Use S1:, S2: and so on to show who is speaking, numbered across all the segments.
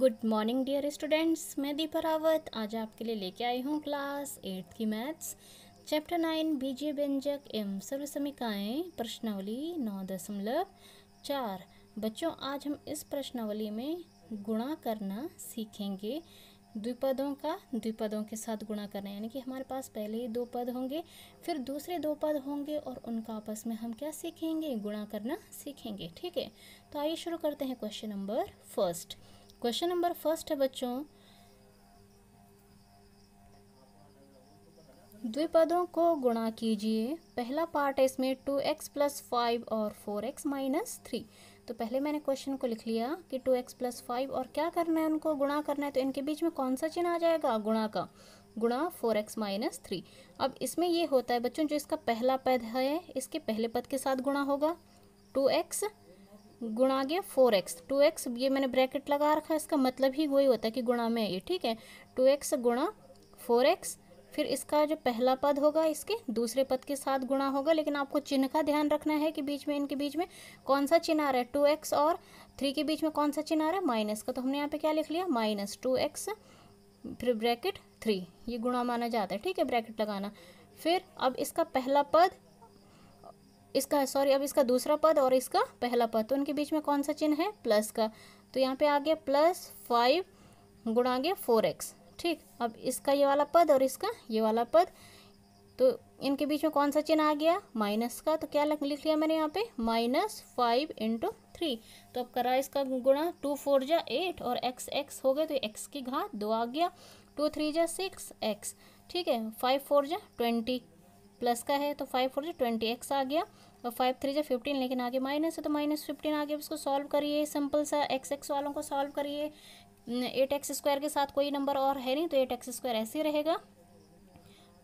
S1: good morning dear students मैं दीपा रावत आज आपके लिए लेके आई हूँ क्लास एट्थ की मैथ्स चैप्टर नाइन बीजे व्यंजक एवं सर्व प्रश्नावली नौ दशमलव चार बच्चों आज हम इस प्रश्नावली में गुणा करना सीखेंगे द्विपदों का द्विपदों के साथ गुणा करना यानी कि हमारे पास पहले ही दो पद होंगे फिर दूसरे दो पद होंगे और उनका आपस में हम क्या सीखेंगे गुणा करना सीखेंगे ठीक है तो आइए शुरू करते हैं question number first question number first है बच्चों द्विपदों को गुणा कीजिए पहला पार्ट है इसमें टू एक्स प्लस फाइव और फोर एक्स माइनस थ्री तो पहले मैंने क्वेश्चन को लिख लिया कि टू एक्स प्लस फाइव और क्या करना है उनको गुणा करना है तो इनके बीच में कौन सा चिन्ह आ जाएगा गुणा का गुणा फोर एक्स माइनस थ्री अब इसमें ये होता है बच्चों जो इसका पहला पद है इसके पहले पद के साथ गुणा होगा टू एक्स गुणा आ गया फोर एक्स टू एक्स ये मैंने ब्रैकेट लगा रखा है इसका मतलब ही वही होता है कि गुणा में ये ठीक है टू एक्स गुणा फोर एक्स फिर इसका जो पहला पद होगा इसके दूसरे पद के साथ गुणा होगा लेकिन आपको चिन्ह का ध्यान रखना है कि बीच में इनके बीच में कौन सा चिन्ह आ रहा है टू एक्स और थ्री के बीच में कौन सा चिन्ह आ रहा है माइनस का तो हमने यहाँ पे क्या लिख लिया माइनस टू एक्स फिर ब्रैकेट थ्री ये गुणा माना जाता है ठीक है ब्रैकेट लगाना फिर अब इसका पहला पद इसका सॉरी अब इसका दूसरा पद और इसका पहला पद तो उनके बीच में कौन सा चिन्ह है प्लस का तो यहाँ पे आ गया प्लस फाइव गुणा गया फोर एक्स ठीक अब इसका ये वाला पद और इसका ये वाला पद तो इनके बीच में कौन सा चिन्ह आ गया माइनस का तो क्या लिख लिया मैंने यहाँ पे माइनस फाइव इंटू थ्री तो अब करा इसका गुणा टू फोर जा एट और एक्स एक्स हो गए तो एक्स की घात दो आ गया टू थ्री जा सिक्स एक्स ठीक है फाइव फोर जा ट्वेंटी प्लस का है तो फाइव फोर जो ट्वेंटी एक्स आ गया और फाइव थ्री जो फिफ्टीन लेकिन आगे माइनस है तो माइनस फिफ्टीन आगे उसको सॉल्व करिए सिंपल सा एक्स एक्स वालों को सॉल्व करिए एट एक्स स्क्वायर के साथ कोई नंबर और है नहीं तो एट एक्स स्क्वायर ऐसे ही रहेगा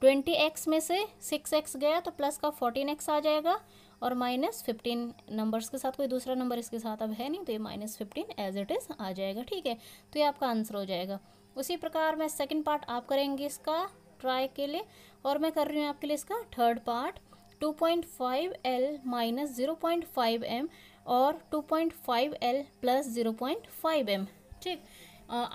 S1: ट्वेंटी एक्स में से सिक्स एक्स गया तो प्लस का फोर्टीन एक्स आ जाएगा और माइनस फिफ्टीन नंबर्स के साथ कोई दूसरा नंबर इसके साथ अब है नहीं तो ये minus fifteen as it is आ जाएगा ठीक है तो ये आपका आंसर हो जाएगा उसी प्रकार में सेकंड पार्ट आप करेंगे इसका ट्राई के लिए और मैं कर रही हूँ आपके लिए इसका third part 2.5 l minus zero point five m और two point five l plus zero point five m ठीक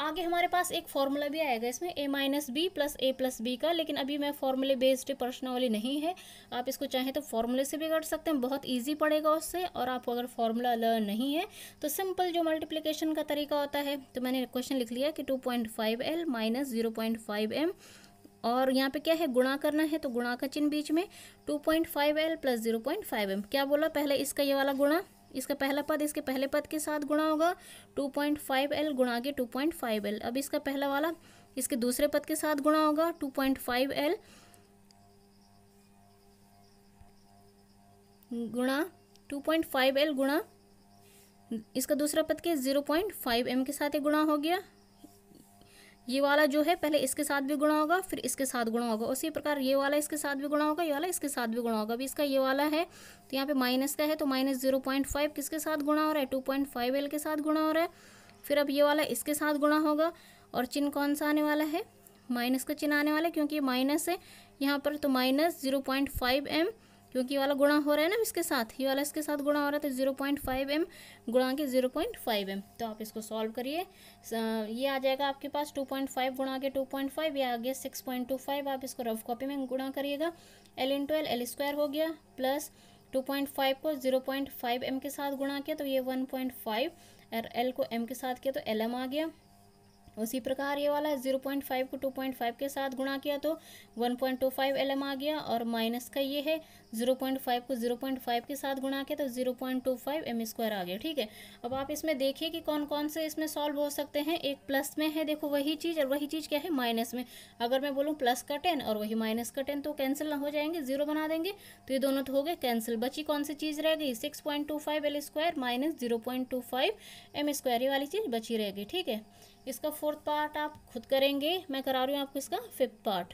S1: आगे हमारे पास एक फार्मूला भी आएगा इसमें a minus b plus a plus b का लेकिन अभी मैं फार्मूले बेस्ड प्रश्नावली नहीं है आप इसको चाहें तो फार्मूले से भी कर सकते हैं बहुत इजी पड़ेगा उससे और आपको अगर फार्मूला लर्न नहीं है तो सिंपल जो मल्टीप्लिकेशन का तरीका होता है तो मैंने क्वेश्चन लिख लिया कि two point five l minus zero point five m और यहाँ पे क्या है गुणा करना है तो गुणा का चिन्ह बीच में two point five l plus zero point five m क्या बोला पहले इसका ये वाला गुणा इसका पहला पद इसके पहले पद के साथ गुणा होगा टू पॉइंट फाइव एल गुणा के टू पॉइंट फाइव एल अब इसका पहला वाला इसके दूसरे पद के साथ गुणा होगा टू पॉइंट फाइव एल गुणा टू पॉइंट फाइव एल गुणा इसका दूसरा पद के ज़ीरो पॉइंट फाइव एम के साथ ये गुणा हो गया ये वाला जो है पहले इसके साथ भी गुणा होगा फिर इसके साथ गुणा होगा उसी प्रकार ये वाला इसके साथ भी गुणा होगा ये वाला इसके साथ भी गुणा होगा अभी इसका ये वाला है तो यहाँ पे माइनस का है तो माइनस जीरो पॉइंट फाइव किसके साथ गुणा हो रहा है टू पॉइंट फाइव एल के साथ गुणा हो रहा है फिर अब ये वाला इसके साथ गुणा होगा और चिन्ह कौन सा आने वाला है माइनस का चिन्ह आने वाला है क्योंकि माइनस है यहाँ पर तो minus zero point five M क्योंकि ये वाला गुणा हो रहा है ना इसके साथ ये वाला इसके साथ गुणा हो रहा है तो जीरो पॉइंट फाइव एम गुणा के जीरो पॉइंट फाइव एम तो आप इसको सॉल्व करिए ये आ जाएगा आपके पास टू पॉइंट फाइव गुणा के टू पॉइंट फाइव या आ गया सिक्स पॉइंट टू फाइव आप इसको रफ कॉपी में गुणा करिएगा L into L L square हो गया प्लस टू पॉइंट फाइव को जीरो पॉइंट फाइव एम के साथ गुणा किया तो ये वन पॉइंट फाइव और एल को एम के साथ किया तो एल एम आ गया उसी प्रकार ये वाला जीरो पॉइंट फाइव को टू पॉइंट फाइव के साथ गुणा किया तो one point two five L M आ गया और माइनस का ये है जीरो पॉइंट फाइव को जीरो पॉइंट फाइव के साथ गुणा किया तो zero point two five M square आ गया ठीक है अब आप इसमें देखिए कि कौन कौन से इसमें सॉल्व हो सकते हैं एक प्लस में है देखो वही चीज़ और वही चीज़ क्या है माइनस में अगर मैं बोलूँ प्लस का टेन और वही माइनस का टेन तो कैंसिल ना हो जाएंगे जीरो बना देंगे तो ये दोनों तो हो गए कैंसिल बची कौन सी चीज़ रह गई six point two five L square minus zero point two five M square ये वाली चीज़ बची रहेगी ठीक है इसका फोर्थ पार्ट आप खुद करेंगे मैं करा रही हूँ आपको इसका फिफ्थ पार्ट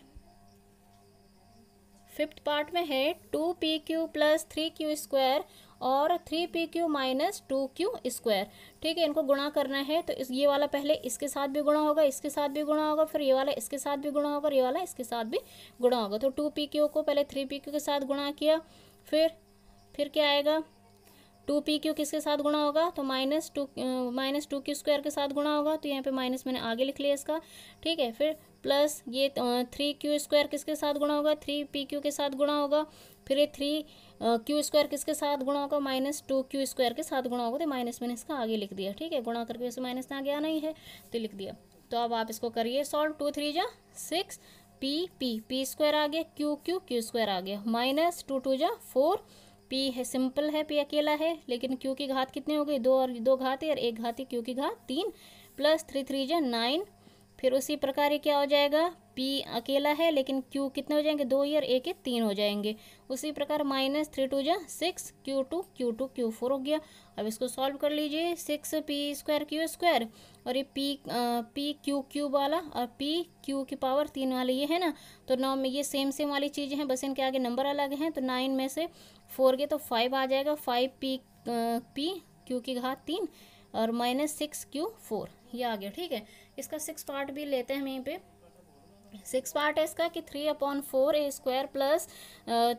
S1: फिफ्थ पार्ट में है two P Q plus three Q square और three P Q minus two Q square ठीक है इनको गुणा करना है तो इस ये वाला पहले इसके साथ भी गुणा होगा इसके साथ भी गुणा होगा फिर ये वाला इसके साथ भी गुणा होगा ये वाला इसके साथ भी गुणा होगा तो टू पी क्यू को पहले थ्री पी क्यू के साथ गुणा किया फिर फिर क्या आएगा टू पी क्यू किसके साथ गुणा होगा तो minus two minus two Q square के साथ गुणा होगा तो यहाँ पे माइनस मैंने आगे लिख लिया इसका ठीक है फिर प्लस ये थ्री क्यू स्क्वायर किसके साथ गुणा होगा थ्री पी क्यू के साथ गुणा होगा फिर ये थ्री क्यू स्क्वायर किसके साथ गुणा होगा माइनस टू क्यू स्क्वायर के साथ गुणा होगा तो माइनस मैंने इसका आगे लिख दिया ठीक है गुणा करके वैसे माइनस आगे आना ही है तो लिख दिया तो अब आप इसको करिए सॉल्व टू थ्री जा six P P P square आ गया क्यू क्यू क्यू स्क्वायर आ गया माइनस टू टू जा फोर पी है सिंपल है पी अकेला है लेकिन क्यू की घात कितनी हो गई दो और दो घात है और एक घाती क्यू की घात तीन प्लस थ्री थ्री जो नाइन फिर उसी प्रकार ये क्या हो जाएगा पी अकेला है लेकिन क्यू कितने हो जाएंगे दो और ए के तीन हो जाएंगे उसी प्रकार माइनस थ्री टू जा six Q two Q two Q four हो गया अब इसको सॉल्व कर लीजिए six P square Q square और ये पी आ, पी क्यू क्यूब वाला और पी क्यू की पावर तीन वाले ये है ना तो नौ में ये सेम सेम वाली चीज़ें हैं बस इनके आगे नंबर अलग हैं तो नाइन में से फोर के तो फाइव आ जाएगा फाइव पी पी क्यू की घात तीन और माइनस सिक्स क्यू फोर ये आ गया ठीक है इसका सिक्स पार्ट भी लेते हैं हम यहीं पर सिक्स पार्ट है इसका कि three upon four A square plus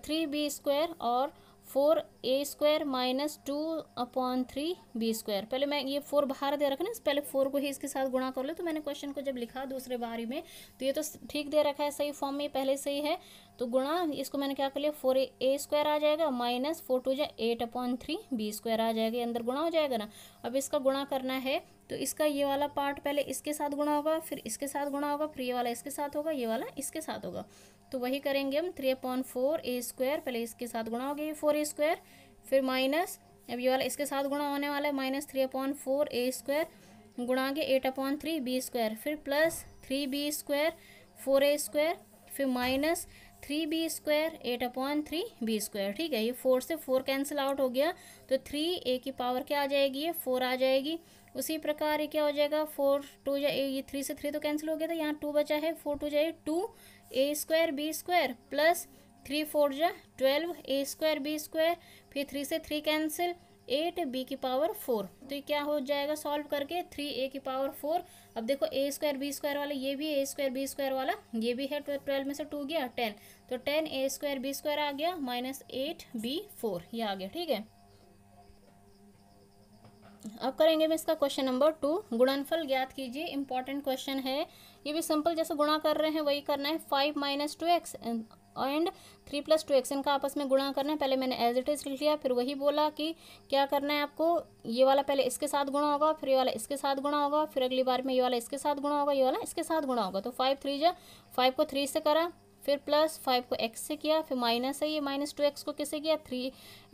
S1: three B square और four A square minus two upon three B square पहले मैं ये फोर बाहर दे रखा ना पहले फोर को ही इसके साथ गुणा कर लो तो मैंने क्वेश्चन को जब लिखा दूसरे बारी में तो ये तो ठीक दे रखा है सही फॉर्म में पहले सही है तो गुणा इसको मैंने क्या कर लिया फोर ए स्क्वायर आ जाएगा माइनस फोर टू जा eight upon three B square आ जाएगा अंदर गुणा हो जाएगा ना अब इसका गुणा करना है तो इसका ये वाला पार्ट पहले इसके साथ गुणा होगा फिर इसके साथ गुणा होगा फिर ये वाला इसके साथ होगा ये वाला इसके साथ होगा तो वही करेंगे हम three upon four A square पहले इसके साथ गुणा होगा ये फोर ए स्क्वायर फिर माइनस अब ये वाला इसके साथ गुणा होने वाला है minus three upon four A square गुणा के eight upon three B square फिर plus three B square four A square फिर minus three B square eight upon three B square ठीक है ये फोर से फोर कैंसिल आउट हो गया तो थ्री ए की पावर क्या आ जाएगी ये फोर आ जाएगी उसी प्रकार ये क्या हो जाएगा फोर टू या ए ये थ्री से थ्री तो कैंसिल हो गया था यहाँ टू बचा है फोर टू जाए two A square B square plus three four जा twelve A square B square फिर थ्री से थ्री कैंसिल एट बी की पावर फोर तो ये क्या हो जाएगा सॉल्व करके थ्री ए की पावर फोर अब देखो ए स्क्वायर बी स्क्वायर वाला ये भी ए स्क्वायर बी स्क्वायर वाला ये भी है ट्वेल्व में से टू गया टेन तो ten A square B square आ गया माइनस एट बी फोर ये आ गया ठीक है अब करेंगे मैं इसका क्वेश्चन नंबर टू गुणनफल ज्ञात कीजिए इंपॉर्टेंट क्वेश्चन है ये भी सिंपल जैसे गुणा कर रहे हैं वही करना है five minus two X and three plus two X इनका आपस में गुणा करना है पहले मैंने एज इट इज़ लिख लिया फिर वही बोला कि क्या करना है आपको ये वाला पहले इसके साथ गुणा होगा फिर ये वाला इसके साथ गुणा होगा फिर अगली बार में ये वाला इसके साथ गुणा होगा ये वाला इसके साथ गुणा होगा तो फाइव थ्री जा फाइव को थ्री से करा फिर प्लस फाइव को एक्स से किया फिर माइनस है ये माइनस टू एक्स को किससे किया थ्री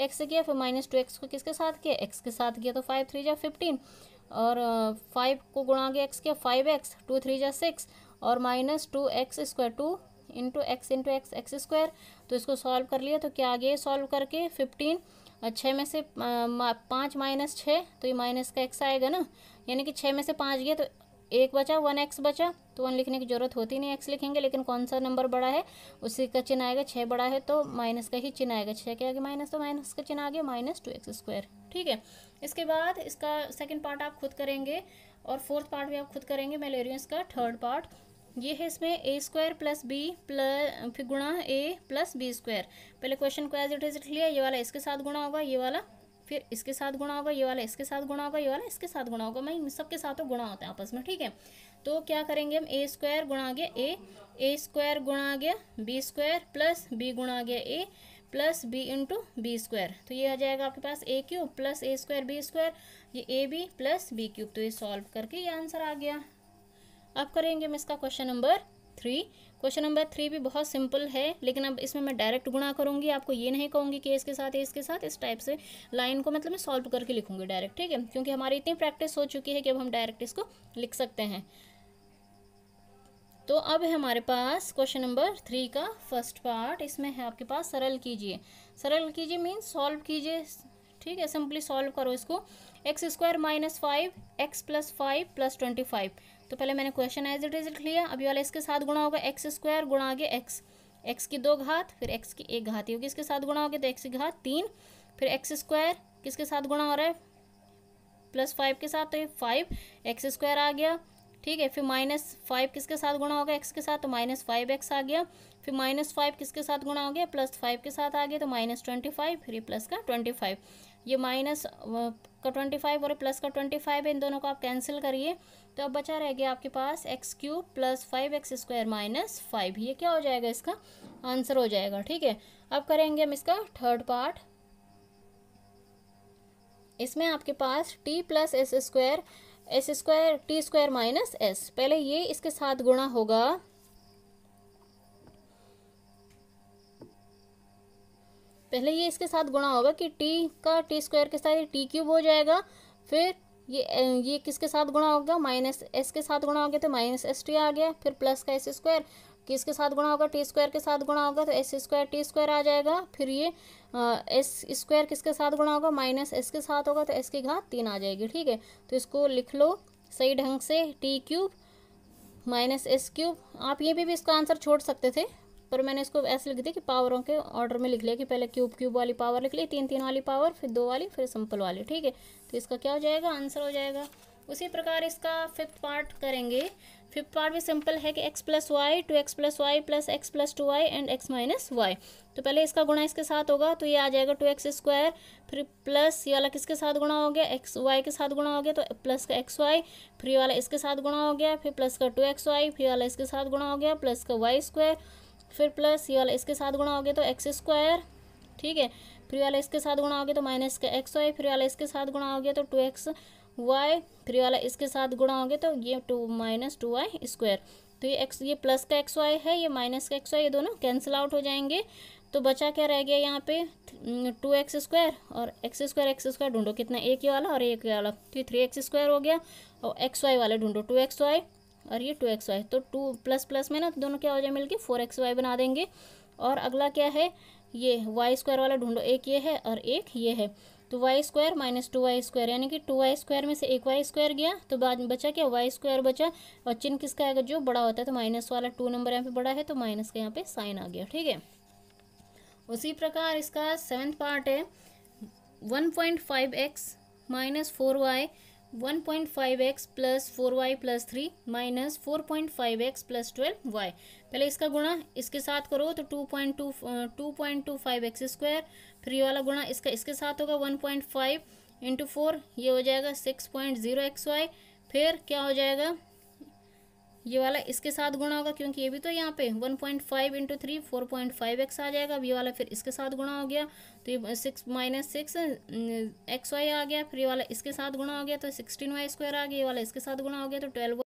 S1: एक्स से किया फिर माइनस टू एक्स को किसके साथ किया एक्स के साथ किया तो फाइव थ्री जा फिफ्टीन और फाइव को गुणा के एक्स किया फाइव एक्स टू थ्री जा सिक्स और minus two X square two into X into X X square तो इसको सॉल्व कर लिया तो क्या आ गया सॉल्व करके फिफ्टीन छः में से पाँच माइनस छः तो ये माइनस का एक्स आएगा ना यानी कि छः में से पाँच गया तो एक बचा वन एक्स बचा तो वन लिखने की ज़रूरत होती नहीं एक्स लिखेंगे लेकिन कौन सा नंबर बड़ा है उसी का चिन्ह आएगा छः बड़ा है तो माइनस का ही चिन्ह आएगा छः के आगे माइनस तो माइनस का चिन्ह आ गया माइनस टू एक्स स्क्वायर ठीक है इसके बाद इसका सेकेंड पार्ट आप खुद करेंगे और फोर्थ पार्ट भी आप खुद करेंगे मैं ले रही हूँ इसका थर्ड पार्ट ये है इसमें A square plus B plus गुणा ए प्लस बी स्क्वायर पहले क्वेश्चन को एज इट इज लिया ये वाला इसके साथ गुणा होगा ये वाला फिर इसके साथ गुणा होगा ये वाला इसके साथ गुणा होगा ये वाला इसके साथ गुणा होगा मैं मतलब इन सबके साथ तो गुणा होता है आपस में ठीक है तो क्या करेंगे हम ए स्क्वायर गुणा गया ए ए स्क्वायर गुणा गया बी स्क्वायर प्लस बी गुणा गया A plus B into B square तो ये आ जाएगा आपके पास A cube plus A square B square ये A B plus B cube तो ये सॉल्व करके ये आंसर आ गया अब करेंगे हम इसका question number three question number three भी बहुत सिंपल है लेकिन अब इसमें मैं डायरेक्ट गुणा करूंगी आपको ये नहीं कहूँगी कि इसके साथ इसके साथ इस टाइप से लाइन को मतलब मैं सॉल्व करके लिखूंगी डायरेक्ट ठीक है क्योंकि हमारी इतनी प्रैक्टिस हो चुकी है कि अब हम डायरेक्ट इसको लिख सकते हैं तो अब है हमारे पास क्वेश्चन नंबर थ्री का फर्स्ट पार्ट इसमें है आपके पास सरल कीजिए सरल कीजिए मीन्स सॉल्व कीजिए ठीक है सिंपली सॉल्व करो इसको X square minus five X plus five plus twenty five तो पहले मैंने क्वेश्चन एज इट इज लिख लिया अभी वाला इसके साथ गुणा होगा एक्स स्क्वायर गुणा आगे एक्स एक्स की दो घात फिर एक्स की एक घात ही होगी इसके साथ गुणा होगी तो एक्स की घात तीन फिर एक्स स्क्वायर किसके साथ गुणा हो रहा है प्लस फाइव के साथ तो ये फाइव एक्स स्क्वायर आ गया ठीक है फिर माइनस फाइव किसके साथ गुणा होगा एक्स के साथ तो माइनस फाइव एक्स आ गया फिर माइनस फाइव किसके साथ गुणा हो गया प्लस फाइव के साथ आ गया तो माइनस ट्वेंटी फाइव फिर ये प्लस का ट्वेंटी फाइव ये माइनस का ट्वेंटी फाइव और प्लस का ट्वेंटी फाइव है इन दोनों को आप कैंसिल करिए तो अब बचा रह गया आपके पास X cube plus five X square minus five ये क्या हो जाएगा इसका आंसर हो जाएगा ठीक है अब करेंगे हम इसका थर्ड पार्ट इसमें आपके पास T plus S square S square T square minus S पहले ये इसके साथ गुणा होगा पहले ये इसके साथ गुणा होगा कि टी का टी स्क्वायर के साथ टी क्यूब हो जाएगा फिर ये ये किसके साथ गुणा होगा माइनस एस के साथ गुणा हो गया तो माइनस एस टी आ गया फिर प्लस का एस स्क्वायर किसके साथ गुणा होगा टी स्क्वायर के साथ गुणा होगा तो एस स्क्वायर टी स्क्वायर आ जाएगा फिर ये एस स्क्वायर किसके साथ गुणा होगा माइनस एस के साथ होगा तो एस की घात तीन आ जाएगी ठीक है तो इसको लिख लो सही ढंग से T cube minus S cube आप ये भी, भी इसका आंसर छोड़ सकते थे पर मैंने इसको ऐसे लिख दिया कि पावरों के ऑर्डर में लिख लिया कि पहले क्यूब क्यूब वाली पावर लिख ली तीन तीन वाली पावर फिर दो वाली फिर सिंपल वाली ठीक है तो इसका क्या हो जाएगा आंसर हो जाएगा उसी प्रकार इसका फिफ्थ पार्ट करेंगे फिफ्थ पार्ट भी सिंपल है कि X plus Y two x plus Y plus X plus two Y and X minus Y तो पहले इसका गुणा इसके साथ होगा तो ये आ जाएगा टू एक्स स्क्वायर फिर प्लस ये वाला किसके साथ गुणा हो गया एक्स वाई के साथ गुणा हो गया तो प्लस का एक्स वाई फिर ये वाला इसके साथ गुणा हो गया फिर प्लस का टू एक्स वाई फिर वाला इसके साथ गुणा हो गया प्लस का वाई स्क्वायर फिर प्लस ये वाला इसके साथ गुणा हो गया तो एक्स स्क्वायर ठीक है फिर वाला इसके साथ गुणा हो गया तो माइनस का एक्स वाई फिर वाला इसके साथ गुणा हो गया तो टू एक्स वाई फिर वाला इसके साथ गुणा हो गया तो ये two minus two Y square तो ये एक्स ये प्लस का एक्स वाई है ये माइनस का एक्स वाई ये दोनों कैंसिल आउट हो जाएंगे तो बचा क्या रह गया यहाँ पे टू एक्स स्क्वायर और एक्स स्क्वायर एक्स स्क्वायर ढूंढो कितना एक ही वाला और एक ही वाला तो ये थ्री एक्स स्क्वायर हो गया और एक्स वाई वाला ढूंढो टू एक्स वाई और ये टू एक्स वाई तो टू प्लस प्लस में ना तो दोनों क्या हो जाए मिलके फोर एक्स वाई बना देंगे और अगला क्या है ये वाई स्क्वायर वाला ढूंढो एक ये है और एक ये है तो Y square minus two Y square यानी कि टू वाई स्क्वायर में से एक वाई स्क्वायर गया तो बाद में बचा क्या वाई स्क्वायर बचा और चिन्ह किसका आएगा जो बड़ा होता है तो माइनस वाला टू नंबर यहाँ पे बड़ा है तो माइनस का यहाँ पे साइन आ गया ठीक है उसी प्रकार इसका सेवन्थ पार्ट है one point five X minus four Y one point five X plus four Y plus three minus four point five X plus twelve Y पहले इसका गुणा इसके साथ करो तो two point two two point two five X square फिर ये वाला गुणा इसका इसके साथ होगा one point five into four ये हो जाएगा six point zero X Y फिर क्या हो जाएगा ये वाला इसके साथ गुणा होगा क्योंकि ये भी तो यहाँ पे one point five into three four point five X आ जाएगा ये वाला फिर इसके साथ गुणा हो गया तो ये six minus six X Y आ गया फिर ये वाला इसके साथ गुणा हो गया तो सिक्सटीन वाई स्क्वायर आ गया ये वाला इसके साथ गुणा हो गया तो ट्वेल्व